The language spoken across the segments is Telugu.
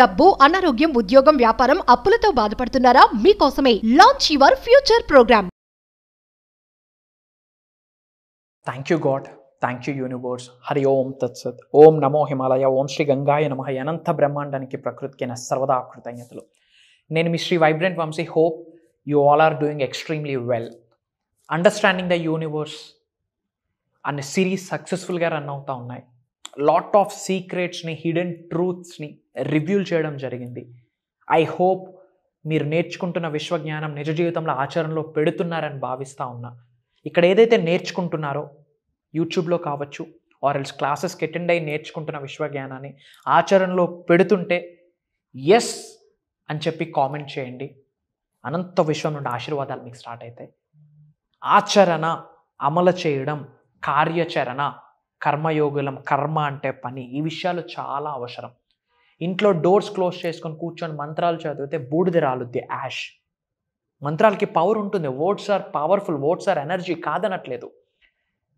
డబ్బు అనారోగ్యం ఉద్యోగం వ్యాపారం అప్పులతో బాధపడుతున్నారా మీకోసమే launch your future program thank you God thank you universe Hari ఓం తత్సత్ ఓం నమో హిమాలయ ఓం శ్రీ గంగాయ నమ అనంత బ్రహ్మాండానికి ప్రకృతికి నా సర్వదా కృతజ్ఞతలు నేను మీ Shri vibrant Vamshi hope you all are doing extremely well understanding the universe అనే సిరీస్ సక్సెస్ఫుల్గా రన్ అవుతూ ఉన్నాయి లాట్ ఆఫ్ సీక్రెట్స్ని హిడెన్ ట్రూత్స్ని రివ్యూల్ చేయడం జరిగింది ఐ హోప్ మీరు నేర్చుకుంటున్న విశ్వజ్ఞానం నిజ జీవితంలో ఆచరణలో పెడుతున్నారని భావిస్తూ ఉన్నా ఇక్కడ ఏదైతే నేర్చుకుంటున్నారో యూట్యూబ్లో కావచ్చు ఆర్ ఎల్స్ క్లాసెస్కి అటెండ్ అయ్యి నేర్చుకుంటున్న విశ్వజ్ఞానాన్ని ఆచరణలో పెడుతుంటే ఎస్ అని చెప్పి కామెంట్ చేయండి అనంత విశ్వం నుండి ఆశీర్వాదాలు మీకు స్టార్ట్ అవుతాయి ఆచరణ అమలు చేయడం కార్యాచరణ కర్మయోగులం కర్మ అంటే పని ఈ విషయాలు చాలా అవసరం ఇంట్లో డోర్స్ క్లోజ్ చేసుకొని కూర్చొని మంత్రాలు చదివితే బూడిద రాలుద్ది యాష్ మంత్రాలకి పవర్ ఉంటుంది oaths are powerful oaths are energy కాదనట్లేదు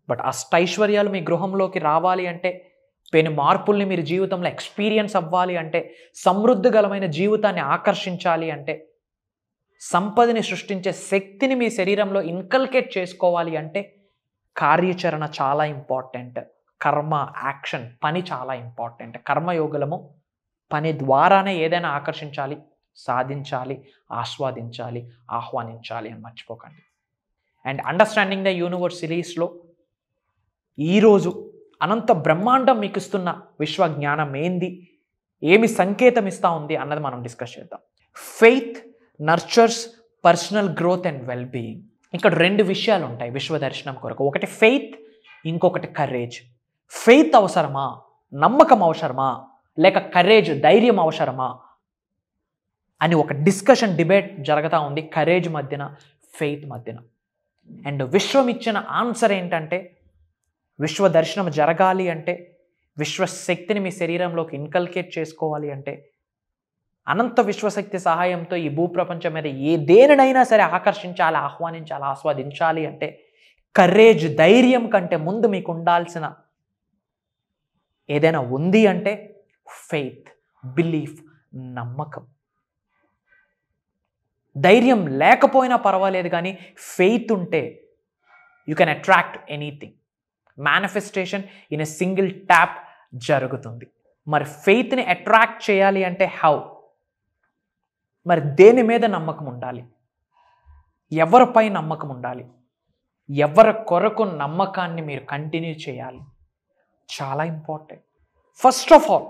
బట్ అష్టైశ్వర్యాలు మీ గృహంలోకి రావాలి అంటే పెను మార్పుల్ని మీరు జీవితంలో ఎక్స్పీరియన్స్ అవ్వాలి అంటే సమృద్ధిగలమైన జీవితాన్ని ఆకర్షించాలి అంటే సంపదని సృష్టించే శక్తిని మీ శరీరంలో ఇన్కల్కేట్ చేసుకోవాలి అంటే కార్యాచరణ చాలా ఇంపార్టెంట్ కర్మ యాక్షన్ పని చాలా ఇంపార్టెంట్ కర్మయోగులము పని ద్వారానే ఏదైనా ఆకర్షించాలి సాధించాలి ఆస్వాదించాలి ఆహ్వానించాలి అని మర్చిపోకండి అండ్ అండర్స్టాండింగ్ ద యూనివర్స్ సిరీస్లో ఈరోజు అనంత బ్రహ్మాండం మీకు ఇస్తున్న విశ్వ జ్ఞానం ఏంది ఏమి సంకేతం ఇస్తూ ఉంది అన్నది మనం డిస్కస్ చేద్దాం faith nurtures personal growth and wellbeing ఇక్కడ రెండు విషయాలు ఉంటాయి విశ్వదర్శనం కొరకు ఒకటి ఫెయిత్ ఇంకొకటి కరేజ్ ఫెయిత్ అవసరమా నమ్మకం అవసరమా లేక కరేజ్ ధైర్యం అవసరమా అని ఒక డిస్కషన్ డిబేట్ జరుగుతూ ఉంది కరేజ్ మధ్యన ఫెయిత్ మధ్యన అండ్ విశ్వం ఇచ్చిన ఆన్సర్ ఏంటంటే విశ్వ దర్శనం జరగాలి అంటే విశ్వశక్తిని మీ శరీరంలోకి ఇన్కల్కేట్ చేసుకోవాలి అంటే అనంత విశ్వశక్తి సహాయంతో ఈ భూప్రపంచం మీద ఏ దేనినైనా సరే ఆకర్షించాలి ఆహ్వానించాలి ఆస్వాదించాలి అంటే కరేజ్ ధైర్యం కంటే ముందు మీకు ఉండాల్సిన ఏదైనా ఉంది అంటే ఫెయిత్ బిలీఫ్ నమ్మకం ధైర్యం లేకపోయినా పర్వాలేదు కానీ ఫెయిత్ ఉంటే you can attract anything manifestation in a single tap జరుగుతుంది మరి ఫెయిత్ని అట్రాక్ట్ చేయాలి అంటే హౌ మరి దేని మీద నమ్మకం ఉండాలి ఎవరిపై నమ్మకం ఉండాలి ఎవరి కొరకు నమ్మకాన్ని మీరు కంటిన్యూ చేయాలి చాలా ఇంపార్టెంట్ ఫస్ట్ ఆఫ్ ఆల్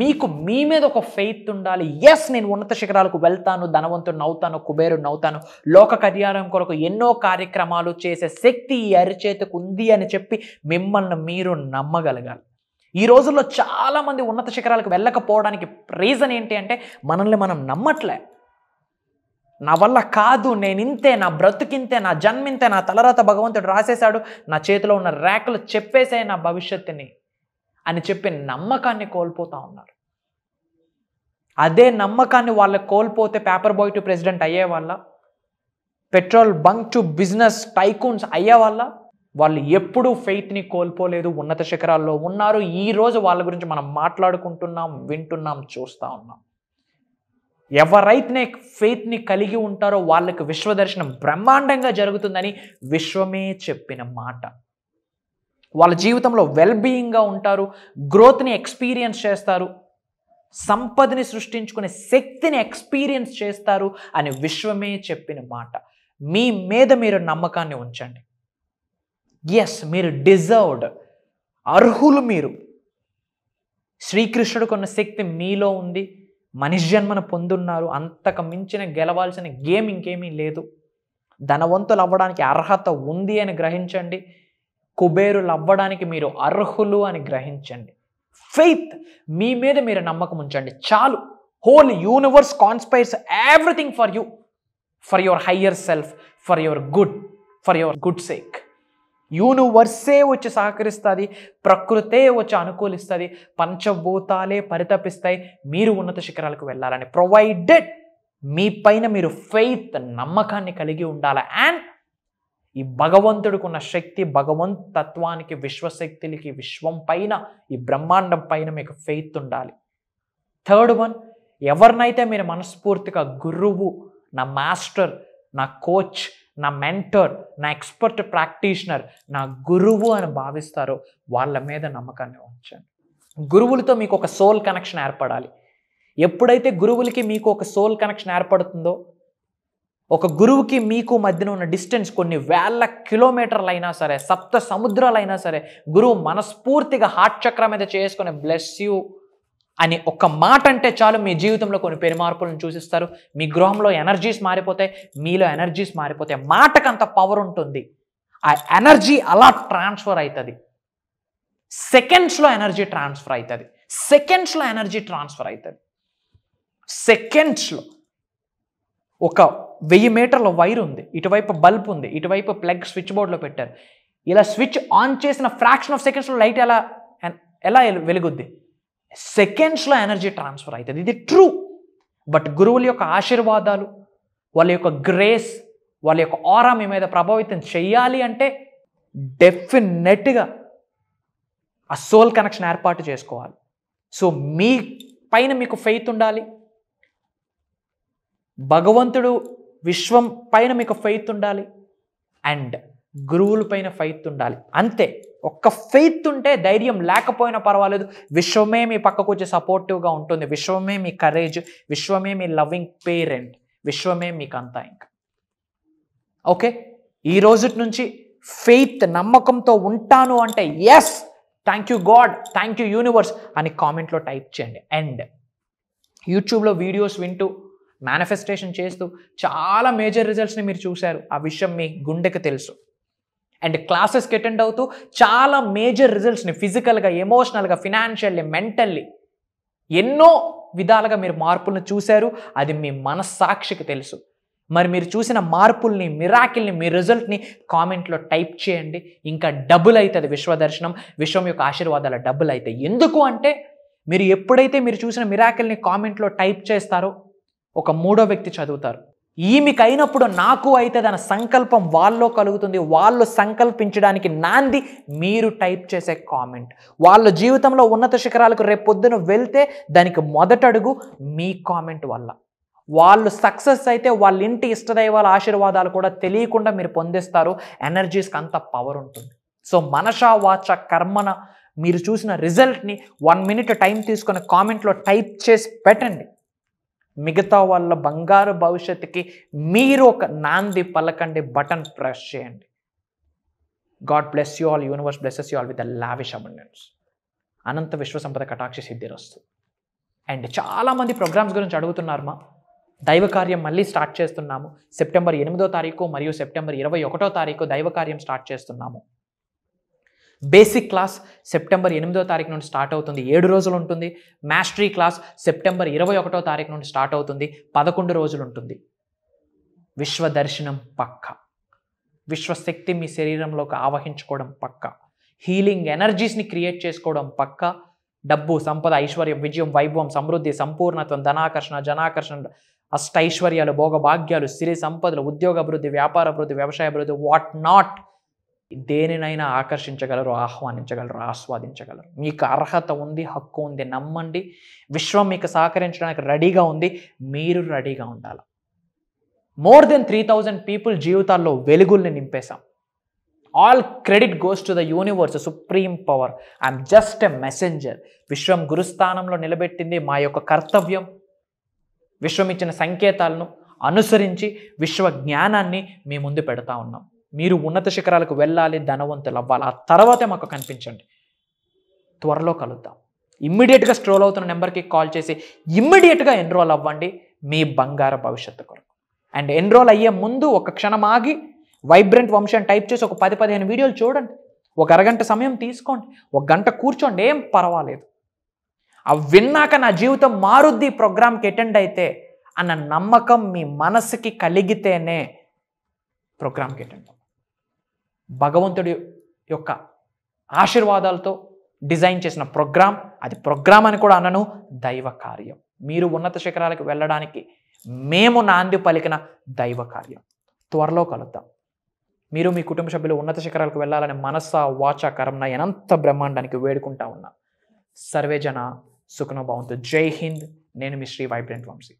మీకు మీ మీద ఒక ఫెయిత్ ఉండాలి ఎస్ నేను ఉన్నత శిఖరాలకు వెళ్తాను ధనవంతుడు నవ్వుతాను కుబేరుడు నవ్వుతాను లోక కళ్యాణం కొరకు ఎన్నో కార్యక్రమాలు చేసే శక్తి ఈ అరిచేతకు ఉంది అని చెప్పి మిమ్మల్ని మీరు నమ్మగలగాలి ఈ రోజుల్లో చాలామంది ఉన్నత శిఖరాలకు వెళ్ళకపోవడానికి రీజన్ ఏంటి అంటే మనల్ని మనం నమ్మట్లే నా వల్ల కాదు నేను ఇంతే నా బ్రతుకింతే నా జన్మింతే నా తలరాత భగవంతుడు రాసేశాడు నా చేతిలో ఉన్న రేఖలు చెప్పేసే నా భవిష్యత్తుని అని చెప్పి నమ్మకాన్ని కోల్పోతూ ఉన్నారు అదే నమ్మకాన్ని వాళ్ళు కోల్పోతే పేపర్ బాయ్ టు ప్రెసిడెంట్ అయ్యే వాళ్ళ petrol bunk to business tycoons అయ్యే వాళ్ళ వాళ్ళు ఎప్పుడూ ఫెయిత్ని కోల్పోలేదు ఉన్నత శిఖరాల్లో ఉన్నారు ఈరోజు వాళ్ళ గురించి మనం మాట్లాడుకుంటున్నాం వింటున్నాం చూస్తూ ఉన్నాం ఎవరైతే ఫెయిత్ని కలిగి ఉంటారో వాళ్ళకి విశ్వదర్శనం బ్రహ్మాండంగా జరుగుతుందని విశ్వమే చెప్పిన మాట వాళ్ళ జీవితంలో వెల్బీయింగ్గా ఉంటారు గ్రోత్ని ఎక్స్పీరియన్స్ చేస్తారు సంపదని సృష్టించుకునే శక్తిని ఎక్స్పీరియన్స్ చేస్తారు అని విశ్వమే చెప్పిన మాట మీ మీద మీరు నమ్మకాన్ని ఉంచండి ఎస్ మీరు డిజర్వ్డ్ అర్హులు మీరు శ్రీకృష్ణుడికి ఉన్న శక్తి మీలో ఉంది మనిషి జన్మను పొందున్నారు అంతకు మించిన గెలవాల్సిన గేమ్ ఇంకేమీ లేదు ధనవంతులు అవ్వడానికి అర్హత ఉంది అని గ్రహించండి కుబేరులు అవ్వడానికి మీరు అర్హులు అని గ్రహించండి ఫెయిత్ మీ మీద మీరు నమ్మకం ఉంచండి చాలు whole universe conspires everything for you for your higher self for your good for your good sake యూనివర్సే వచ్చి సహకరిస్తుంది ప్రకృతే వచ్చి అనుకూలిస్తుంది పంచభూతాలే పరితపిస్తాయి మీరు ఉన్నత శిఖరాలకు వెళ్ళాలని ప్రొవైడెడ్ మీ పైన మీరు ఫెయిత్ నమ్మకాన్ని కలిగి ఉండాలి అండ్ ఈ భగవంతుడికి ఉన్న శక్తి భగవంత్ తత్వానికి విశ్వశక్తులకి విశ్వం పైన ఈ బ్రహ్మాండం పైన మీకు ఫెయిత్ ఉండాలి థర్డ్ వన్ ఎవరినైతే మీరు మనస్ఫూర్తిగా గురువు నా మాస్టర్ నా కోచ్ నా మెంటర్ నా ఎక్స్పర్ట్ ప్రాక్టీషనర్ నా గురువు అని భావిస్తారో వాళ్ళ మీద నమ్మకాన్ని ఉంచండి గురువులతో మీకు ఒక సోల్ కనెక్షన్ ఏర్పడాలి ఎప్పుడైతే గురువులకి మీకు ఒక సోల్ కనెక్షన్ ఏర్పడుతుందో ఒక గురువుకి మీకు మధ్యన ఉన్న డిస్టెన్స్ కొన్ని వేల కిలోమీటర్లు అయినా సరే సప్త సముద్రాలైనా సరే గురువు మనస్ఫూర్తిగా హార్ట్ చక్ర మీద చేసుకునే బ్లెస్ యూ అని ఒక్క మాట అంటే చాలు మీ జీవితంలో కొన్ని పెరుమార్పులను చూసిస్తారు మీ గృహంలో ఎనర్జీస్ మారిపోతాయి మీలో ఎనర్జీస్ మారిపోతాయి మాటకంత పవర్ ఉంటుంది ఆ ఎనర్జీ అలా ట్రాన్స్ఫర్ అవుతుంది సెకండ్స్లో ఎనర్జీ ట్రాన్స్ఫర్ అవుతుంది సెకండ్స్లో ఎనర్జీ ట్రాన్స్ఫర్ అవుతుంది సెకండ్స్లో ఒక వెయ్యి మీటర్ల వైర్ ఉంది ఇటువైపు బల్బ్ ఉంది ఇటువైపు ప్లగ్ స్విచ్ బోర్డులో పెట్టారు ఇలా స్విచ్ ఆన్ చేసిన ఫ్రాక్షన్ ఆఫ్ సెకండ్స్లో లైట్ ఎలా ఎలా వెలుగుద్ది సెకండ్స్లో ఎనర్జీ ట్రాన్స్ఫర్ అవుతుంది ఇది ట్రూ బట్ గురువుల యొక్క ఆశీర్వాదాలు వాళ్ళ యొక్క గ్రేస్ వాళ్ళ యొక్క ఆరా మీ మీద ప్రభావితం చేయాలి అంటే డెఫినెట్గా ఆ సోల్ కనెక్షన్ ఏర్పాటు చేసుకోవాలి సో మీ పైన మీకు ఫెయిత్ ఉండాలి భగవంతుడు విశ్వం పైన మీకు ఫెయిత్ ఉండాలి అండ్ గురువులపైన ఫైత్ ఉండాలి అంతే ఒక్క ఫెయిత్ ఉంటే ధైర్యం లేకపోయినా పర్వాలేదు విశ్వమే మీ పక్కకు వచ్చి సపోర్టివ్గా ఉంటుంది విశ్వమే మీ కరేజ్ విశ్వమే మీ లవింగ్ పేరెంట్ విశ్వమే మీకు అంతా ఇంకా ఓకే ఈ రోజు నుంచి ఫెయిత్ నమ్మకంతో ఉంటాను అంటే yes thank you God thank you universe అని కామెంట్లో టైప్ చేయండి అండ్ యూట్యూబ్లో వీడియోస్ వింటూ మేనిఫెస్టేషన్ చేస్తూ చాలా మేజర్ రిజల్ట్స్ని మీరు చూశారు ఆ విషయం మీ గుండెకి తెలుసు అండ్ క్లాసెస్కి అటెండ్ అవుతూ చాలా మేజర్ రిజల్ట్స్ని ఫిజికల్గా ఎమోషనల్గా ఫినాన్షియల్లీ మెంటల్లీ ఎన్నో విధాలుగా మీరు మార్పులను చూశారు అది మీ మనస్సాక్షికి తెలుసు మరి మీరు చూసిన మార్పుల్ని మిరాకిల్ని మీ రిజల్ట్ని కామెంట్లో టైప్ చేయండి ఇంకా డబుల్ అవుతుంది విశ్వదర్శనం విశ్వం యొక్క ఆశీర్వాదాల డబ్బులు అవుతాయి ఎందుకు అంటే మీరు ఎప్పుడైతే మీరు చూసిన మిరాకిల్ని కామెంట్లో టైప్ చేస్తారో ఒక మూడో వ్యక్తి చదువుతారు ఈమెకైనప్పుడు నాకు అయితే దాని సంకల్పం వాళ్ళు కలుగుతుంది వాళ్ళు సంకల్పించడానికి నాంది మీరు టైప్ చేసే కామెంట్ వాళ్ళ జీవితంలో ఉన్నత శిఖరాలకు రేపొద్దున వెళ్తే దానికి మొదటడుగు మీ కామెంట్ వల్ల వాళ్ళు సక్సెస్ అయితే వాళ్ళ ఇంటి ఇష్టదైవాల ఆశీర్వాదాలు కూడా తెలియకుండా మీరు పొందిస్తారు ఎనర్జీస్కి అంత పవర్ ఉంటుంది సో మనషా వాచ కర్మన మీరు చూసిన రిజల్ట్ని వన్ మినిట్ టైం తీసుకొని కామెంట్లో టైప్ చేసి పెట్టండి మిగతా వాళ్ళ బంగారు భవిష్యత్తుకి మీరు ఒక నాంది పలకండి బటన్ ప్రెస్ చేయండి God bless you all universe blesses you all with lavish abundance అనంత విశ్వ సంపద కటాక్షి వస్తుంది అండ్ చాలామంది ప్రోగ్రామ్స్ గురించి అడుగుతున్నారు మా దైవ కార్యం మళ్ళీ స్టార్ట్ చేస్తున్నాము సెప్టెంబర్ ఎనిమిదో తారీఖు మరియు సెప్టెంబర్ ఇరవై ఒకటో తారీఖు దైవ కార్యం స్టార్ట్ చేస్తున్నాము బేసిక్ క్లాస్ సెప్టెంబర్ ఎనిమిదో తారీఖు నుండి స్టార్ట్ అవుతుంది ఏడు రోజులు ఉంటుంది మాస్టరీ క్లాస్ సెప్టెంబర్ ఇరవై ఒకటో తారీఖు నుండి స్టార్ట్ అవుతుంది పదకొండు రోజులు ఉంటుంది విశ్వదర్శనం పక్క విశ్వశక్తి మీ శరీరంలోకి ఆవహించుకోవడం పక్క హీలింగ్ ఎనర్జీస్ని క్రియేట్ చేసుకోవడం పక్క డబ్బు సంపద ఐశ్వర్యం విజయం వైభవం సమృద్ధి సంపూర్ణత్వం ధనాకర్షణ జనాకర్షణ అష్టైశ్వర్యాలు భోగభాగ్యాలు సిరి సంపదలు ఉద్యోగ అభివృద్ధి వ్యాపార అభివృద్ధి వ్యవసాయ అభివృద్ధి వాట్ నాట్ దేనినైనా ఆకర్షించగలరు ఆహ్వానించగలరు ఆస్వాదించగలరు మీకు అర్హత ఉంది హక్కు ఉంది నమ్మండి విశ్వం మీకు సహకరించడానికి రెడీగా ఉంది మీరు రెడీగా ఉండాలి more than three thousand people జీవితాల్లో వెలుగుల్ని నింపేశాం all credit goes to the universe supreme power I'm just a messenger విశ్వం గురుస్థానంలో నిలబెట్టింది మా యొక్క కర్తవ్యం విశ్వం ఇచ్చిన సంకేతాలను అనుసరించి విశ్వ జ్ఞానాన్ని మీ ముందు పెడతా ఉన్నాం మీరు ఉన్నత శిఖరాలకు వెళ్ళాలి ధనవంతులు అవ్వాలి ఆ తర్వాతే మాకు కనిపించండి త్వరలో కలుద్దాం ఇమ్మీడియట్గా స్ట్రోల్ అవుతున్న నెంబర్కి కాల్ చేసి ఇమ్మీడియట్గా ఎన్రోల్ అవ్వండి మీ బంగారు భవిష్యత్తు కొరకు అండ్ ఎన్రోల్ అయ్యే ముందు ఒక క్షణం ఆగి వైబ్రెంట్ వంశం టైప్ చేసి ఒక పది పదిహేను వీడియోలు చూడండి ఒక అరగంట సమయం తీసుకోండి ఒక గంట కూర్చోండి ఏం పర్వాలేదు ఆ విన్నాక నా జీవితం మారుద్ది ప్రోగ్రామ్కి అటెండ్ అయితే అన్న నమ్మకం మీ మనసుకి కలిగితేనే ప్రోగ్రామ్కి అటెండ్ భగవంతుడి యొక్క ఆశీర్వాదాలతో డిజైన్ చేసిన ప్రోగ్రామ్ అది ప్రోగ్రామ్ అని కూడా అనను దైవ కార్యం మీరు ఉన్నత శిఖరాలకు వెళ్ళడానికి మేము నాంది పలికిన దైవ కార్యం త్వరలో కలుద్దాం మీరు మీ కుటుంబ సభ్యులు ఉన్నత శిఖరాలకు వెళ్ళాలని మనస్స వాచ కర్మన ఎనంత బ్రహ్మాండానికి వేడుకుంటా ఉన్నా సర్వేజన సుఖనభావంతో జై హింద్ నేను మీ శ్రీ వైబ్రెంట్ వంశీ